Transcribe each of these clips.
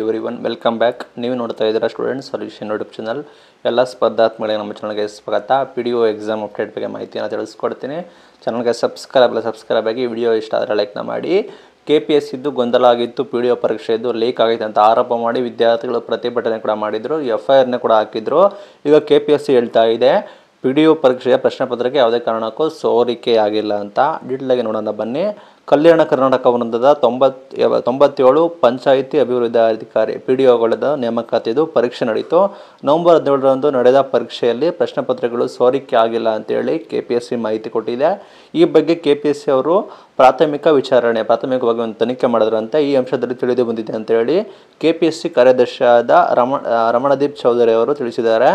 every one welcome back ನೀವು ನೋಡ್ತಾ ಇದ್ದೀರಾ ಸ್ಟೂಡೆಂಟ್ ಸೊಲ್ಯೂಷನ್ ಯೂಟ್ಯೂಬ್ ಚಾನಲ್ ಎಲ್ಲ ಸ್ಪರ್ಧಾತ್ಮಗಳಿಗೆ ನಮ್ಮ ಚಾನಲ್ಗೆ ಸ್ವಾಗತ P D O exam update ಬಗ್ಗೆ ಮಾಹಿತಿಯನ್ನು ತಿಳಿಸ್ಕೊಡ್ತೀನಿ ಚಾನಲ್ಗೆ ಸಬ್ಸ್ಕ್ರೈಬ್ ಅಲ್ಲ ಸಬ್ಸ್ಕ್ರೈಬ್ ಆಗಿ ವಿಡಿಯೋ ಇಷ್ಟ ಆದರೆ ಲೈಕ್ನ ಮಾಡಿ ಕೆ ಪಿ ಎಸ್ ಇದ್ದು ಗೊಂದಲ ಆಗಿತ್ತು ಪಿ ಡಿ ಒ ಇದ್ದು ಲೀಕ್ ಆಗಿತ್ತು ಅಂತ ಆರೋಪ ಮಾಡಿ ವಿದ್ಯಾರ್ಥಿಗಳು ಪ್ರತಿಭಟನೆ ಕೂಡ ಮಾಡಿದರು ಎಫ್ ಐ ಆರ್ನೇ ಕೂಡ ಹಾಕಿದ್ರು ಈಗ ಕೆ ಪಿ ಎಸ್ ಸಿ ಹೇಳ್ತಾ ಇದೆ ಪಿ ಡಿ ಒ ಪರೀಕ್ಷೆಯ ಪ್ರಶ್ನೆ ಪತ್ರಕ್ಕೆ ಯಾವುದೇ ಕಾರಣಕ್ಕೂ ಸೋರಿಕೆ ಆಗಿಲ್ಲ ಅಂತ ಆಗಿ ನೋಡೋಣ ಬನ್ನಿ ಕಲ್ಯಾಣ ಕರ್ನಾಟಕ ವೃಂದದ ತೊಂಬತ್ ತೊಂಬತ್ತೇಳು ಪಂಚಾಯಿತಿ ಅಭಿವೃದ್ಧಿ ಅಧಿಕಾರಿ ಪಿ ಡಿ ಒಗಳದ ನೇಮಕಾತಿದು ಪರೀಕ್ಷೆ ನಡೆಯಿತು ನವೆಂಬರ್ ಹದಿನೇಳರಂದು ನಡೆದ ಪರೀಕ್ಷೆಯಲ್ಲಿ ಪ್ರಶ್ನೆ ಪತ್ರಿಕೆಗಳು ಸೋರಿಕೆ ಆಗಿಲ್ಲ ಅಂತೇಳಿ ಕೆ ಪಿ ಎಸ್ ಸಿ ಮಾಹಿತಿ ಕೊಟ್ಟಿದೆ ಈ ಬಗ್ಗೆ ಕೆ ಪಿ ಎಸ್ ಸಿ ಅವರು ಪ್ರಾಥಮಿಕ ವಿಚಾರಣೆ ಪ್ರಾಥಮಿಕವಾಗಿ ಒಂದು ತನಿಖೆ ಮಾಡಿದ್ರಂತೆ ಈ ಅಂಶದಲ್ಲಿ ತಿಳಿದು ಬಂದಿದೆ ಅಂತೇಳಿ ಕೆ ಪಿ ಎಸ್ ಸಿ ಕಾರ್ಯದರ್ಶಿಯಾದ ರಮಣ ರಮಣದೀಪ್ ಚೌಧರಿ ಅವರು ತಿಳಿಸಿದ್ದಾರೆ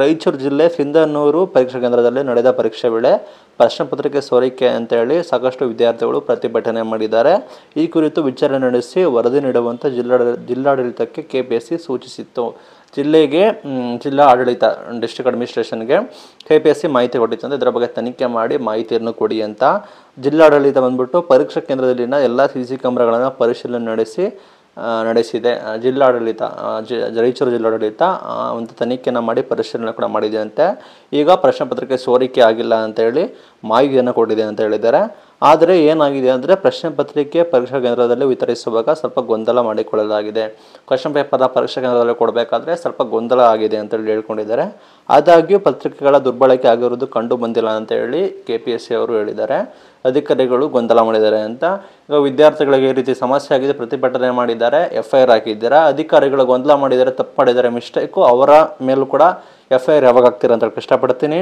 ರಾಯಚೂರು ಜಿಲ್ಲೆ ಸಿಂಧನೂರು ಪರೀಕ್ಷಾ ಕೇಂದ್ರದಲ್ಲಿ ನಡೆದ ಪರೀಕ್ಷೆ ವೇಳೆ ಪ್ರಶ್ನೆ ಪತ್ರಿಕೆ ಸೋರಿಕೆ ಅಂತೇಳಿ ಸಾಕಷ್ಟು ವಿದ್ಯಾರ್ಥಿಗಳು ಪ್ರತಿಭಟನೆ ಮಾಡಿದ್ದಾರೆ ಈ ಕುರಿತು ವಿಚಾರಣೆ ನಡೆಸಿ ವರದಿ ನೀಡುವಂಥ ಜಿಲ್ಲಾಡಳಿತ ಜಿಲ್ಲಾಡಳಿತಕ್ಕೆ ಕೆ ಪಿ ಎಸ್ ಸಿ ಸೂಚಿಸಿತ್ತು ಜಿಲ್ಲೆಗೆ ಜಿಲ್ಲಾ ಆಡಳಿತ ಡಿಸ್ಟ್ರಿಕ್ಟ್ ಅಡ್ಮಿನಿಸ್ಟ್ರೇಷನ್ಗೆ ಕೆ ಪಿ ಎಸ್ ಸಿ ಮಾಹಿತಿ ಕೊಟ್ಟಿತ್ತು ಅಂದರೆ ಇದರ ಬಗ್ಗೆ ತನಿಖೆ ಮಾಡಿ ಮಾಹಿತಿಯನ್ನು ಕೊಡಿ ಅಂತ ಜಿಲ್ಲಾಡಳಿತ ಬಂದ್ಬಿಟ್ಟು ಪರೀಕ್ಷಾ ಕೇಂದ್ರದಲ್ಲಿನ ಎಲ್ಲ ಸಿ ಸಿ ಕ್ಯಾಮ್ರಾಗಳನ್ನು ಪರಿಶೀಲನೆ ನಡೆಸಿ ನಡೆಸಿದೆ ಜಿಲ್ಲಾಡಳಿತ ಜ ರಾಯಚೂರು ಜಿಲ್ಲಾಡಳಿತ ಒಂದು ತನಿಖೆಯನ್ನು ಮಾಡಿ ಪರಿಶೀಲನೆ ಕೂಡ ಮಾಡಿದೆಯಂತೆ ಈಗ ಪ್ರಶ್ನೆ ಪತ್ರಿಕೆ ಸೋರಿಕೆ ಆಗಿಲ್ಲ ಅಂತೇಳಿ ಮಾಹಿತಿಯನ್ನು ಕೊಟ್ಟಿದೆ ಅಂತ ಹೇಳಿದ್ದಾರೆ ಆದರೆ ಏನಾಗಿದೆ ಅಂದರೆ ಪ್ರಶ್ನೆ ಪತ್ರಿಕೆ ಪರೀಕ್ಷಾ ಕೇಂದ್ರದಲ್ಲಿ ವಿತರಿಸುವಾಗ ಸ್ವಲ್ಪ ಗೊಂದಲ ಮಾಡಿಕೊಳ್ಳಲಾಗಿದೆ ಕ್ವಶನ್ ಪೇಪರ್ನ ಪರೀಕ್ಷಾ ಕೇಂದ್ರದಲ್ಲಿ ಕೊಡಬೇಕಾದ್ರೆ ಸ್ವಲ್ಪ ಗೊಂದಲ ಆಗಿದೆ ಅಂತೇಳಿ ಹೇಳ್ಕೊಂಡಿದ್ದಾರೆ ಆದಾಗ್ಯೂ ಪತ್ರಿಕೆಗಳ ದುರ್ಬಳಕೆ ಆಗಿರೋದು ಕಂಡು ಬಂದಿಲ್ಲ ಅಂತೇಳಿ ಕೆ ಪಿ ಎಸ್ ಸಿ ಅವರು ಹೇಳಿದ್ದಾರೆ ಅಧಿಕಾರಿಗಳು ಗೊಂದಲ ಮಾಡಿದ್ದಾರೆ ಅಂತ ಈಗ ವಿದ್ಯಾರ್ಥಿಗಳಿಗೆ ಈ ರೀತಿ ಸಮಸ್ಯೆ ಆಗಿದೆ ಪ್ರತಿಭಟನೆ ಮಾಡಿದ್ದಾರೆ ಎಫ್ ಐ ಆರ್ ಹಾಕಿದ್ದೀರಾ ಅಧಿಕಾರಿಗಳು ಗೊಂದಲ ಮಾಡಿದ್ದಾರೆ ತಪ್ಪು ಮಾಡಿದ್ದಾರೆ ಮಿಸ್ಟೇಕು ಅವರ ಮೇಲೂ ಕೂಡ ಎಫ್ ಐ ಆರ್ ಯಾವಾಗ ಆಗ್ತೀರಾ ಅಂತ ಕಷ್ಟಪಡ್ತೀನಿ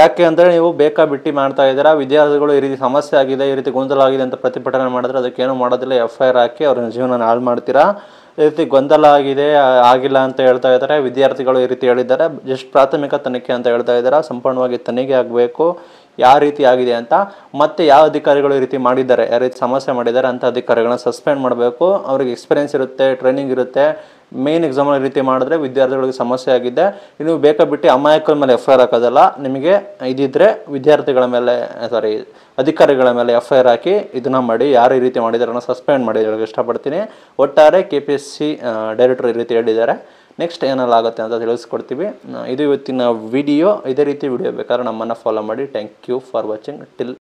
ಯಾಕೆ ಅಂದರೆ ನೀವು ಬೇಕಾ ಬಿಟ್ಟು ಮಾಡ್ತಾ ಇದ್ದೀರಾ ವಿದ್ಯಾರ್ಥಿಗಳು ಈ ರೀತಿ ಸಮಸ್ಯೆ ಆಗಿದೆ ಈ ರೀತಿ ಗೊಂದಲ ಆಗಿದೆ ಅಂತ ಪ್ರತಿಭಟನೆ ಮಾಡಿದ್ರೆ ಅದಕ್ಕೇನು ಮಾಡೋದಿಲ್ಲ ಎಫ್ ಐ ಆರ್ ಹಾಕಿ ಅವ್ರ ಜೀವನ ಹಾಳು ಮಾಡ್ತೀರಾ ಈ ರೀತಿ ಗೊಂದಲ ಆಗಿದೆ ಆಗಿಲ್ಲ ಅಂತ ಹೇಳ್ತಾ ಇದ್ದಾರೆ ವಿದ್ಯಾರ್ಥಿಗಳು ಈ ರೀತಿ ಹೇಳಿದ್ದಾರೆ ಜಸ್ಟ್ ಪ್ರಾಥಮಿಕ ತನಿಖೆ ಅಂತ ಹೇಳ್ತಾ ಇದ್ದಾರೆ ಸಂಪೂರ್ಣವಾಗಿ ತನಿಖೆ ಆಗಬೇಕು ಯಾವ ರೀತಿ ಆಗಿದೆ ಅಂತ ಮತ್ತೆ ಯಾವ ಅಧಿಕಾರಿಗಳು ಈ ರೀತಿ ಮಾಡಿದ್ದಾರೆ ಯಾವ ರೀತಿ ಸಮಸ್ಯೆ ಮಾಡಿದ್ದಾರೆ ಅಂತ ಅಧಿಕಾರಿಗಳನ್ನ ಸಸ್ಪೆಂಡ್ ಮಾಡಬೇಕು ಅವ್ರಿಗೆ ಎಕ್ಸ್ಪೀರಿಯನ್ಸ್ ಇರುತ್ತೆ ಟ್ರೈನಿಂಗ್ ಇರುತ್ತೆ ಮೇನ್ ಎಕ್ಸಾಮ್ ಈ ರೀತಿ ಮಾಡಿದ್ರೆ ವಿದ್ಯಾರ್ಥಿಗಳಿಗೆ ಸಮಸ್ಯೆ ಆಗಿದೆ ನೀವು ಬೇಕಾಬಿಟ್ಟು ಅಮಾಯಕರ ಮೇಲೆ ಎಫ್ ಐ ಆರ್ ಹಾಕೋದಲ್ಲ ನಿಮಗೆ ಇದಿದ್ರೆ ವಿದ್ಯಾರ್ಥಿಗಳ ಮೇಲೆ ಸಾರಿ ಅಧಿಕಾರಿಗಳ ಮೇಲೆ ಎಫ್ ಐ ಆರ್ ಹಾಕಿ ಇದನ್ನ ಮಾಡಿ ಯಾರು ಈ ರೀತಿ ಮಾಡಿದಾರೆ ಸಸ್ಪೆಂಡ್ ಮಾಡಿ ಇಷ್ಟಪಡ್ತೀನಿ ಒಟ್ಟಾರೆ K P S C director ಈ ರೀತಿ ಹೇಳಿದ್ದಾರೆ ನೆಕ್ಸ್ಟ್ ಏನೆಲ್ಲ ಆಗುತ್ತೆ ಅಂತ ತಿಳಿಸ್ಕೊಡ್ತೀವಿ ಇದು ಇವತ್ತಿನ ವಿಡಿಯೋ ಇದೇ ರೀತಿ ವಿಡಿಯೋ ಬೇಕಾದ್ರೆ ನಮ್ಮನ್ನು ಫಾಲೋ ಮಾಡಿ thank you for watching till